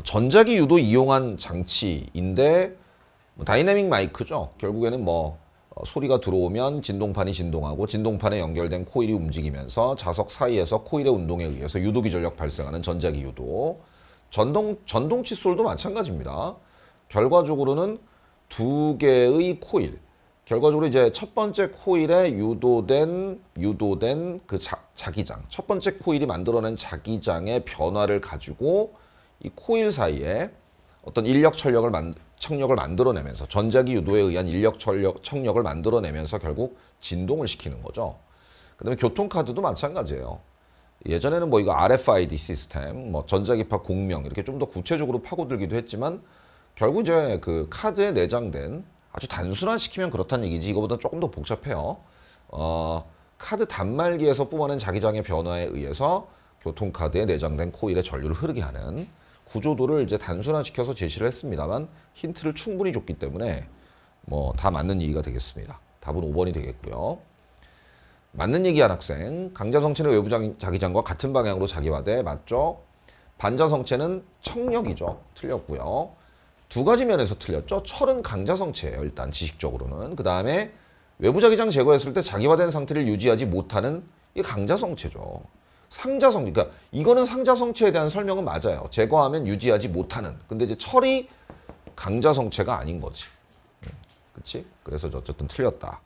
뭐 전자기 유도 이용한 장치인데 뭐 다이내믹 마이크죠. 결국에는 뭐 어, 소리가 들어오면 진동판이 진동하고 진동판에 연결된 코일이 움직이면서 자석 사이에서 코일의 운동에 의해서 유도기 전력 발생하는 전자기 유도. 전동 전동 칫솔도 마찬가지입니다. 결과적으로는 두 개의 코일. 결과적으로 이제 첫 번째 코일에 유도된 유도된 그 자, 기장첫 번째 코일이 만들어낸 자기장의 변화를 가지고 이 코일 사이에 어떤 인력 철력을 만, 청력을 만들어내면서 전자기 유도에 의한 인력 철력 청력을 만들어내면서 결국 진동을 시키는 거죠. 그다음에 교통카드도 마찬가지예요. 예전에는 뭐 이거 RFID 시스템, 뭐 전자기파 공명 이렇게 좀 더 구체적으로 파고들기도 했지만 결국 이제 그 카드에 내장된 아주 단순화 시키면 그렇다는 얘기지 이거보다 조금 더 복잡해요. 어, 카드 단말기에서 뿜어낸 자기장의 변화에 의해서 교통카드에 내장된 코일의 전류를 흐르게 하는 구조도를 이제 단순화시켜서 제시를 했습니다만 힌트를 충분히 줬기 때문에 뭐 다 맞는 얘기가 되겠습니다. 답은 5번이 되겠고요. 맞는 얘기한 학생, 강자성체는 외부 장 자기장과 같은 방향으로 자기화돼 맞죠? 반자성체는 청력이죠. 틀렸고요. 두 가지 면에서 틀렸죠. 철은 강자성체예요. 일단 지식적으로는. 그 다음에 외부 자기장 제거했을 때 자기화된 상태를 유지하지 못하는 이 강자성체죠. 상자성, 그러니까 이거는 상자성체에 대한 설명은 맞아요. 제거하면 유지하지 못하는. 근데 이제 철이 강자성체가 아닌 거지. 음, 그치? 그래서 어쨌든 틀렸다.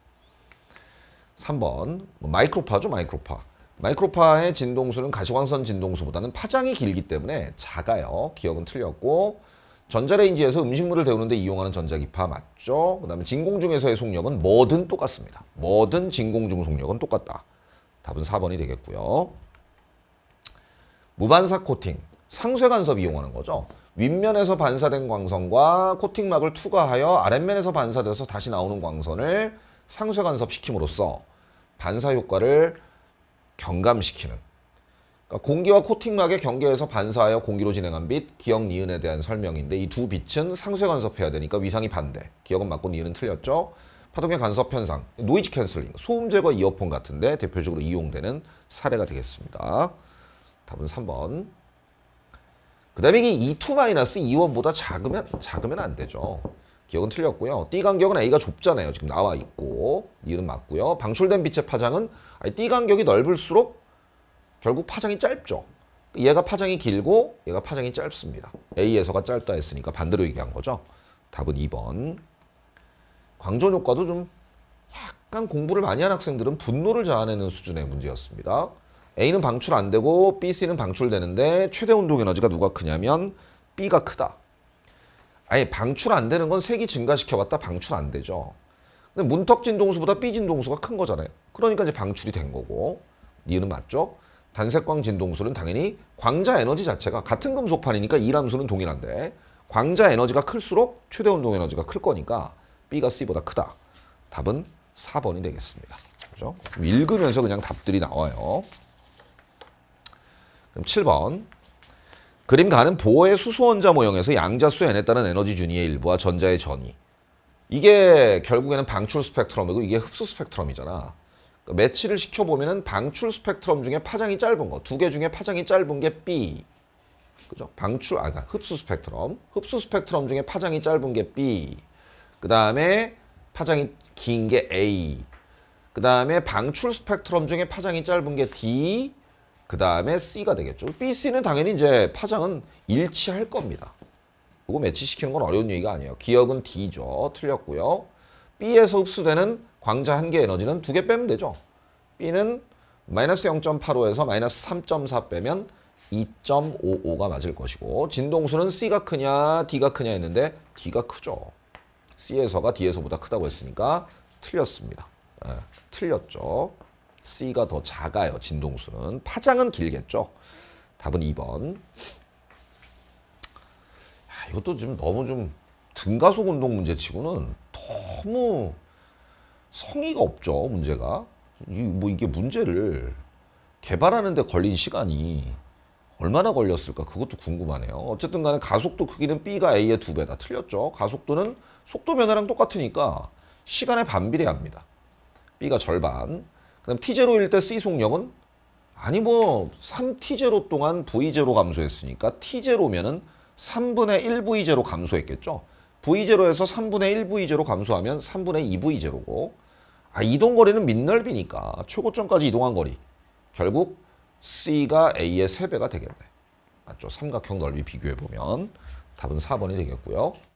3번 뭐 마이크로파죠 마이크로파. 마이크로파의 진동수는 가시광선 진동수보다는 파장이 길기 때문에 작아요. 기억은 틀렸고 전자레인지에서 음식물을 데우는데 이용하는 전자기파 맞죠? 그 다음에 진공중에서의 속력은 뭐든 똑같습니다. 뭐든 진공중 속력은 똑같다. 답은 4번이 되겠고요. 무반사 코팅, 상쇄 간섭 이용하는 거죠. 윗면에서 반사된 광선과 코팅막을 투과하여 아랫면에서 반사돼서 다시 나오는 광선을 상쇄 간섭시킴으로써 반사 효과를 경감시키는 그러니까 공기와 코팅막의 경계에서 반사하여 공기로 진행한 빛, 기억 니은에 대한 설명인데 이 두 빛은 상쇄 간섭해야 되니까 위상이 반대. 기억은 맞고 니은은 틀렸죠. 파동의 간섭 현상, 노이즈 캔슬링, 소음 제거 이어폰 같은데 대표적으로 이용되는 사례가 되겠습니다. 답은 3번. 그 다음에 이게 2 2 1보다 작으면 작으면 안 되죠. 기억은 틀렸고요. 띠 간격은 A가 좁잖아요. 지금 나와 있고. 이유는 맞고요. 방출된 빛의 파장은 아 간격이 넓을수록 결국 파장이 짧죠. 얘가 파장이 길고 얘가 파장이 짧습니다. A에서가 짧다 했으니까 반대로 얘기한 거죠. 답은 2번. 광전 효과도 좀 약간 공부를 많이 한 학생들은 분노를 자아내는 수준의 문제였습니다. A는 방출 안 되고 B, C는 방출되는데 최대 운동 에너지가 누가 크냐면 B가 크다. 아예 방출 안 되는 건 색이 증가시켜봤다 방출 안 되죠. 근데 문턱 진동수보다 B 진동수가 큰 거잖아요. 그러니까 이제 방출이 된 거고 니는 맞죠? 단색광 진동수는 당연히 광자 에너지 자체가 같은 금속판이니까 이람수는 동일한데 광자 에너지가 클수록 최대 운동 에너지가 클 거니까 B가 C보다 크다. 답은 4번이 되겠습니다. 그죠? 렇 읽으면서 그냥 답들이 나와요. 그럼 7번. 그림 가는 보어의 수소원자 모형에서 양자수 n에 따른 에너지 준위의 일부와 전자의 전이. 이게 결국에는 방출 스펙트럼이고 이게 흡수 스펙트럼이잖아. 그러니까 매치를 시켜보면 방출 스펙트럼 중에 파장이 짧은 거. 두 개 중에 파장이 짧은 게 B. 그죠? 방출, 아, 그러니까 흡수 스펙트럼. 흡수 스펙트럼 중에 파장이 짧은 게 B. 그 다음에 파장이 긴 게 A. 그 다음에 방출 스펙트럼 중에 파장이 짧은 게 D. 그 다음에 C가 되겠죠. B, C는 당연히 이제 파장은 일치할 겁니다. 이거 매치시키는 건 어려운 얘기가 아니에요. 기억은 D죠. 틀렸고요. B에서 흡수되는 광자 한개 에너지는 두 개 빼면 되죠. B는 마이너스 0.85에서 마이너스 3.4 빼면 2.55가 맞을 것이고 진동수는 C가 크냐 D가 크냐 했는데 D가 크죠. C에서가 D에서보다 크다고 했으니까 틀렸습니다. 네, 틀렸죠. C가 더 작아요. 진동수는. 파장은 길겠죠. 답은 2번. 야, 이것도 지금 너무 좀 등가속 운동 문제치고는 너무 성의가 없죠. 문제가. 이, 뭐 이게 문제를 개발하는 데 걸린 시간이 얼마나 걸렸을까 그것도 궁금하네요. 어쨌든 간에 가속도 크기는 B가 A의 두배다 틀렸죠. 가속도는 속도 변화랑 똑같으니까 시간에 반비례합니다. B가 절반, 그다음 T0일 때 C 속력은 아니 뭐 3T0 동안 V0 감소했으니까 T0면은 3분의 1V0 감소했겠죠. V0에서 3분의 1V0 감소하면 3분의 2V0고 아, 이동거리는 민넓이니까 최고점까지 이동한 거리 결국 C가 A의 3배가 되겠네. 맞죠? 삼각형 넓이 비교해보면 답은 4번이 되겠고요.